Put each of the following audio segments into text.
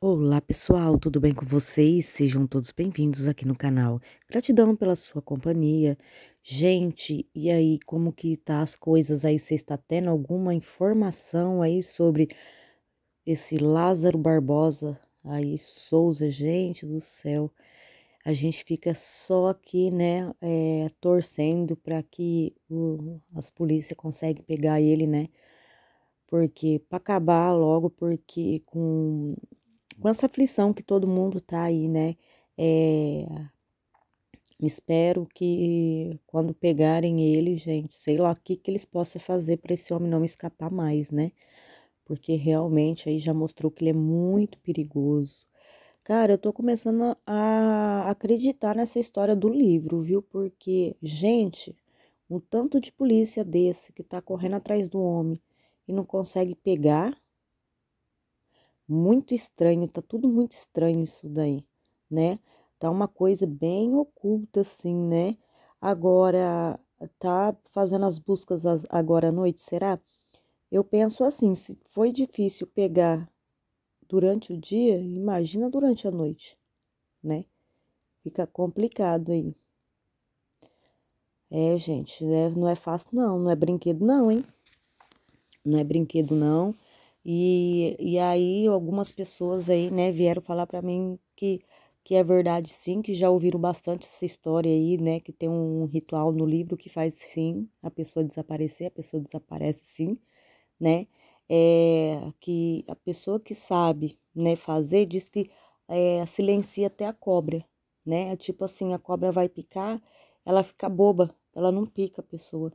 Olá pessoal, tudo bem com vocês? Sejam todos bem-vindos aqui no canal. Gratidão pela sua companhia. Gente, e aí, como que tá as coisas aí? Você está tendo alguma informação aí sobre esse Lázaro Barbosa aí, Souza? Gente do céu, a gente fica só aqui, né, é, torcendo para que uh, as polícias conseguem pegar ele, né? Porque, para acabar logo, porque com com essa aflição que todo mundo tá aí, né? É, espero que quando pegarem ele, gente, sei lá o que, que eles possam fazer para esse homem não escapar mais, né? Porque realmente aí já mostrou que ele é muito perigoso. Cara, eu tô começando a acreditar nessa história do livro, viu? Porque, gente, um tanto de polícia desse que tá correndo atrás do homem e não consegue pegar, muito estranho, tá tudo muito estranho isso daí, né? Tá uma coisa bem oculta, assim, né? Agora, tá fazendo as buscas agora à noite, será? Eu penso assim, se foi difícil pegar durante o dia, imagina durante a noite, né? Fica complicado aí. É, gente, né? não é fácil não, não é brinquedo não, hein? Não é brinquedo não. E, e aí algumas pessoas aí, né, vieram falar para mim que, que é verdade sim, que já ouviram bastante essa história aí, né, que tem um ritual no livro que faz sim a pessoa desaparecer, a pessoa desaparece sim, né? É, que a pessoa que sabe, né, fazer diz que é, silencia até a cobra, né? Tipo assim, a cobra vai picar, ela fica boba, ela não pica a pessoa.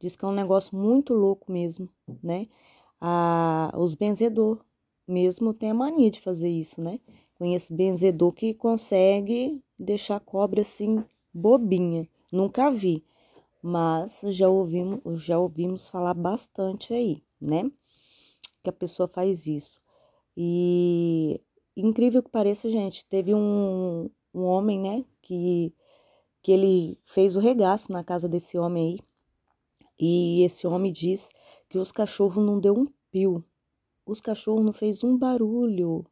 Diz que é um negócio muito louco mesmo, né? a, os benzedor. Mesmo tem a mania de fazer isso, né? Conheço benzedor que consegue deixar a cobra assim bobinha. Nunca vi, mas já ouvimos, já ouvimos falar bastante aí, né? Que a pessoa faz isso. E incrível que pareça, gente, teve um, um homem, né, que, que ele fez o regaço na casa desse homem aí. E esse homem diz que os cachorros não deu um pio. Os cachorros não fez um barulho.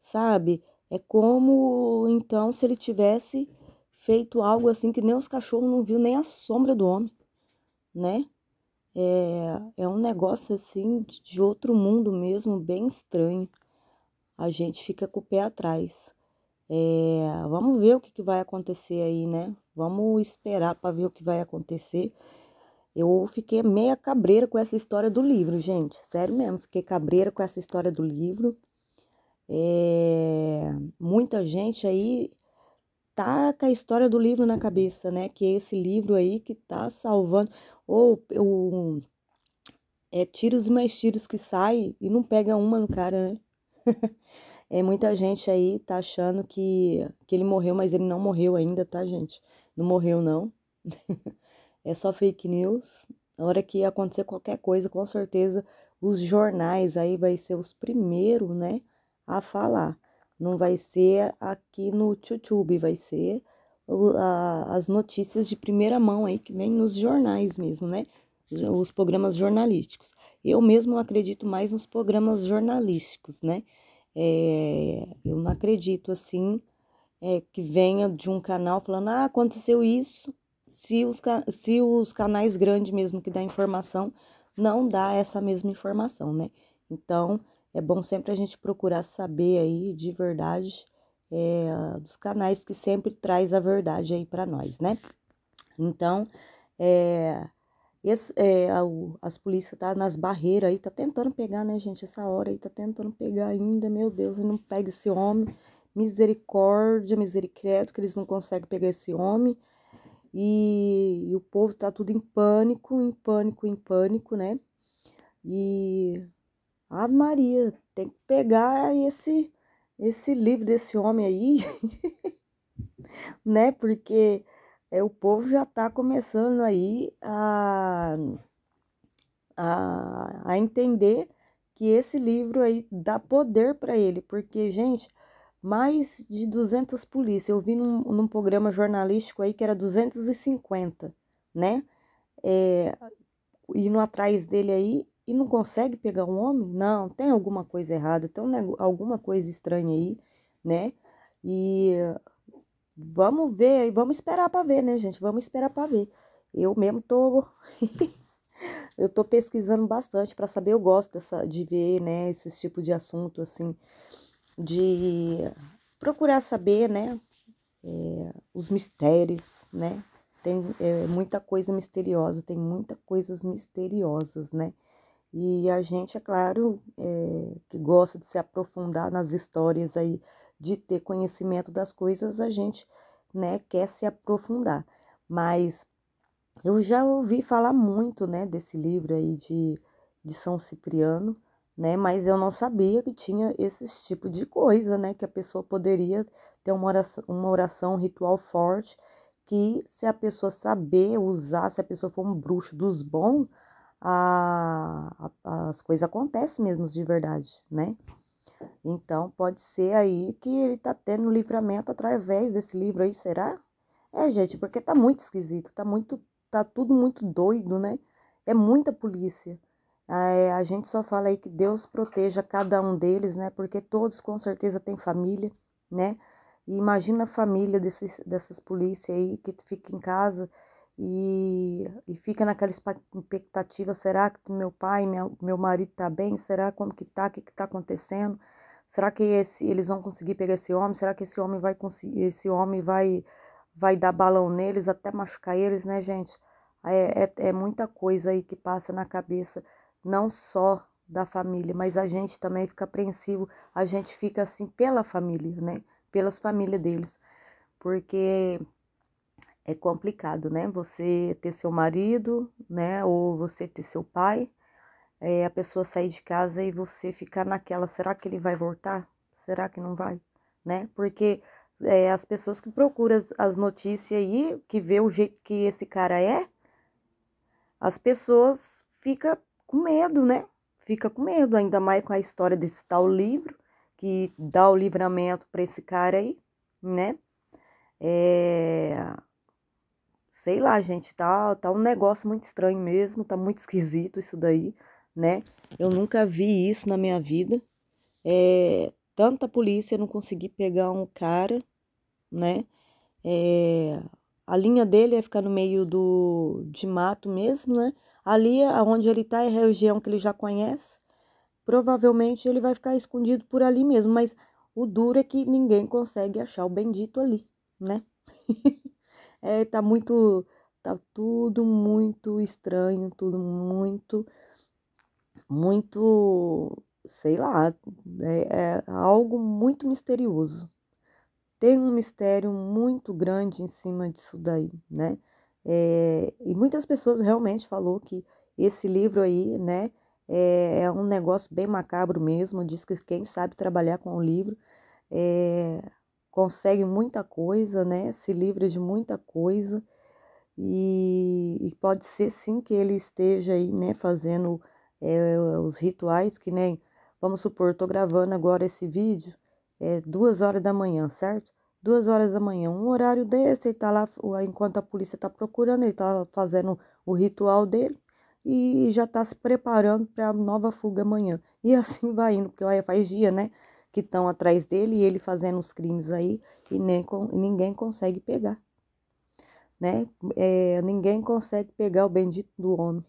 Sabe? É como então se ele tivesse feito algo assim que nem os cachorros não viu nem a sombra do homem, né? É, é um negócio assim de outro mundo mesmo, bem estranho. A gente fica com o pé atrás. É, vamos ver o que, que vai acontecer aí, né? Vamos esperar para ver o que vai acontecer. Eu fiquei meia cabreira com essa história do livro, gente. Sério mesmo, fiquei cabreira com essa história do livro. É... Muita gente aí tá com a história do livro na cabeça, né? Que é esse livro aí que tá salvando. Ou o. É tiros e mais tiros que sai e não pega uma no cara, né? é, muita gente aí tá achando que, que ele morreu, mas ele não morreu ainda, tá, gente? Não morreu, não. é só fake news. Na hora que acontecer qualquer coisa, com certeza os jornais aí vai ser os primeiros, né, a falar. Não vai ser aqui no YouTube, vai ser as notícias de primeira mão aí que vem nos jornais mesmo, né? Os programas jornalísticos. Eu mesmo acredito mais nos programas jornalísticos, né? É, eu não acredito assim é, que venha de um canal falando ah aconteceu isso se os, se os canais grandes mesmo que dá informação não dá essa mesma informação, né? Então, é bom sempre a gente procurar saber aí de verdade é, dos canais que sempre traz a verdade aí para nós, né? Então, é, esse, é, eh, a, o, as polícias tá nas barreiras aí, tá tentando pegar, né, gente? Essa hora aí tá tentando pegar ainda, meu Deus, não pega esse homem. Misericórdia, misericórdia, que eles não conseguem pegar esse homem. E, e o povo tá tudo em pânico, em pânico, em pânico, né? E a Maria tem que pegar esse esse livro desse homem aí, né? Porque é, o povo já tá começando aí a, a, a entender que esse livro aí dá poder para ele, porque gente, mais de 200 polícias. Eu vi num, num programa jornalístico aí que era 250, né? É, indo atrás dele aí e não consegue pegar um homem? Não, tem alguma coisa errada, tem um, alguma coisa estranha aí, né? E vamos ver, vamos esperar para ver, né, gente? Vamos esperar para ver. Eu mesmo tô eu tô pesquisando bastante para saber, eu gosto dessa de ver, né, esses tipo de assunto assim de procurar saber, né, é, os mistérios, né? Tem é, muita coisa misteriosa, tem muitas coisas misteriosas, né? E a gente, é claro, é, que gosta de se aprofundar nas histórias aí, de ter conhecimento das coisas, a gente, né, quer se aprofundar. Mas eu já ouvi falar muito, né, desse livro aí de, de São Cipriano, né? Mas eu não sabia que tinha esses tipo de coisa, né? Que a pessoa poderia ter uma oração, uma oração um ritual forte, que se a pessoa saber usar, se a pessoa for um bruxo dos bons, a, a, as coisas acontecem mesmo de verdade, né? Então pode ser aí que ele tá tendo livramento através desse livro aí, será? É, gente, porque tá muito esquisito, tá muito, tá tudo muito doido, né? É muita polícia. É, a gente só fala aí que Deus proteja cada um deles, né? Porque todos com certeza têm família, né? E imagina a família desses, dessas polícias aí que fica em casa e, e fica naquela expectativa, será que meu pai, meu meu marido tá bem? Será como que tá? O que que tá acontecendo? Será que esse, eles vão conseguir pegar esse homem? Será que esse homem vai conseguir, esse homem vai vai dar balão neles até machucar eles, né, gente? É, é, é muita coisa aí que passa na cabeça não só da família, mas a gente também fica apreensivo, a gente fica assim pela família, né? Pelas famílias deles. Porque é complicado, né? Você ter seu marido, né? Ou você ter seu pai, é, a pessoa sair de casa e você ficar naquela, será que ele vai voltar? Será que não vai? Né? Porque é, as pessoas que procuram as, as notícias aí, que vê o jeito que esse cara é, as pessoas fica com medo, né? Fica com medo, ainda mais com a história desse tal livro, que dá o livramento para esse cara aí, né? É... Sei lá, gente, tá, tá um negócio muito estranho mesmo, tá muito esquisito isso daí, né? Eu nunca vi isso na minha vida. É... Tanta polícia, não consegui pegar um cara, né? É a linha dele é ficar no meio do de mato mesmo, né? Ali é aonde ele tá é região que ele já conhece. Provavelmente ele vai ficar escondido por ali mesmo, mas o duro é que ninguém consegue achar o bendito ali, né? é, tá muito tá tudo muito estranho, tudo muito muito sei lá, é, é algo muito misterioso tem um mistério muito grande em cima disso daí, né? É, e muitas pessoas realmente falou que esse livro aí, né, é, é, um negócio bem macabro mesmo. Diz que quem sabe trabalhar com o livro é, consegue muita coisa, né? Se livra de muita coisa e, e pode ser sim que ele esteja aí, né, fazendo os rituais que nem, vamos supor, estou gravando agora esse vídeo é, duas horas da manhã, certo? Duas horas da manhã, um horário desse, ele tá lá, enquanto a polícia tá procurando, ele tá fazendo o ritual dele e já tá se preparando para a nova fuga amanhã. E assim vai indo, porque olha, faz dia, né? Que estão atrás dele e ele fazendo os crimes aí e nem, ninguém consegue pegar, né? É, ninguém consegue pegar o bendito do homem.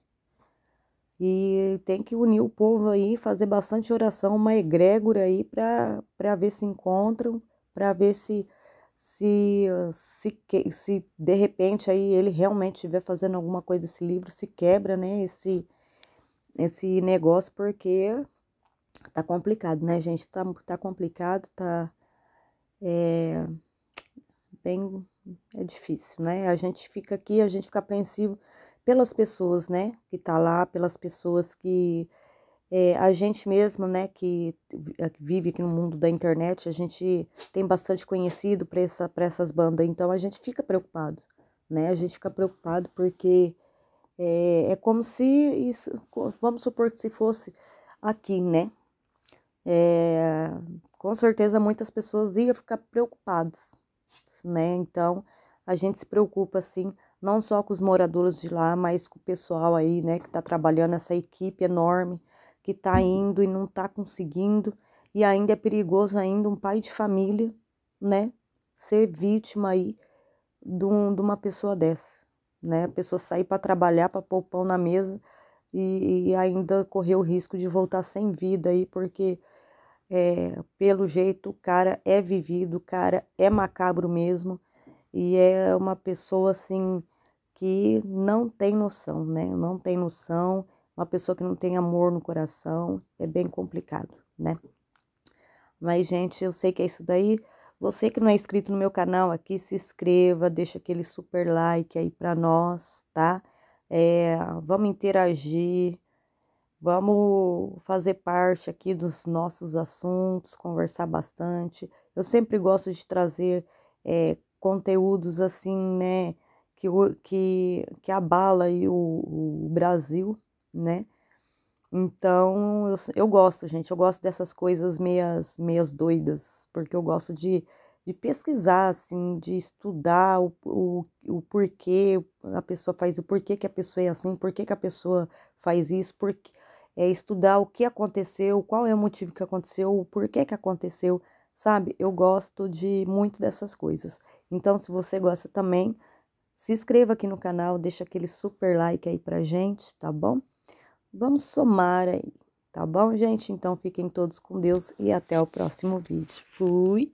E tem que unir o povo aí, fazer bastante oração, uma egrégora aí para ver se encontram, para ver se se, se se de repente aí ele realmente estiver fazendo alguma coisa esse livro se quebra, né, esse esse negócio porque tá complicado, né, gente? Tá tá complicado, tá é, bem é difícil, né? A gente fica aqui, a gente fica apreensivo pelas pessoas, né, que tá lá, pelas pessoas que é, a gente mesmo, né, que vive aqui no mundo da internet, a gente tem bastante conhecido para essa, pra essas bandas, então a gente fica preocupado, né? A gente fica preocupado porque é, é como se, isso, vamos supor que se fosse aqui, né? É, com certeza muitas pessoas iam ficar preocupadas, né? Então a gente se preocupa assim não só com os moradores de lá, mas com o pessoal aí, né, que está trabalhando, essa equipe enorme que está indo e não está conseguindo, e ainda é perigoso ainda um pai de família, né, ser vítima aí de, um, de uma pessoa dessa, né, a pessoa sair para trabalhar, para pôr o pão na mesa e, e ainda correr o risco de voltar sem vida aí, porque... É, pelo jeito o cara é vivido, o cara é macabro mesmo e é uma pessoa assim que não tem noção, né? Não tem noção, uma pessoa que não tem amor no coração, é bem complicado, né? Mas, gente, eu sei que é isso daí. Você que não é inscrito no meu canal aqui, se inscreva, deixa aquele super like aí pra nós, tá? É, vamos interagir, vamos fazer parte aqui dos nossos assuntos, conversar bastante. Eu sempre gosto de trazer é, conteúdos assim, né? que, que, que abala aí o, o Brasil, né? Então, eu, eu, gosto, gente, eu gosto dessas coisas meias, meias doidas, porque eu gosto de, de pesquisar, assim, de estudar o, o, o porquê a pessoa faz, o porquê que a pessoa é assim, porquê que a pessoa faz isso, porque, é, estudar o que aconteceu, qual é o motivo que aconteceu, o porquê que aconteceu, sabe? Eu gosto de muito dessas coisas. Então, se você gosta também, se inscreva aqui no canal, deixa aquele super like aí pra gente, tá bom? Vamos somar aí, tá bom, gente? Então fiquem todos com Deus e até o próximo vídeo. Fui!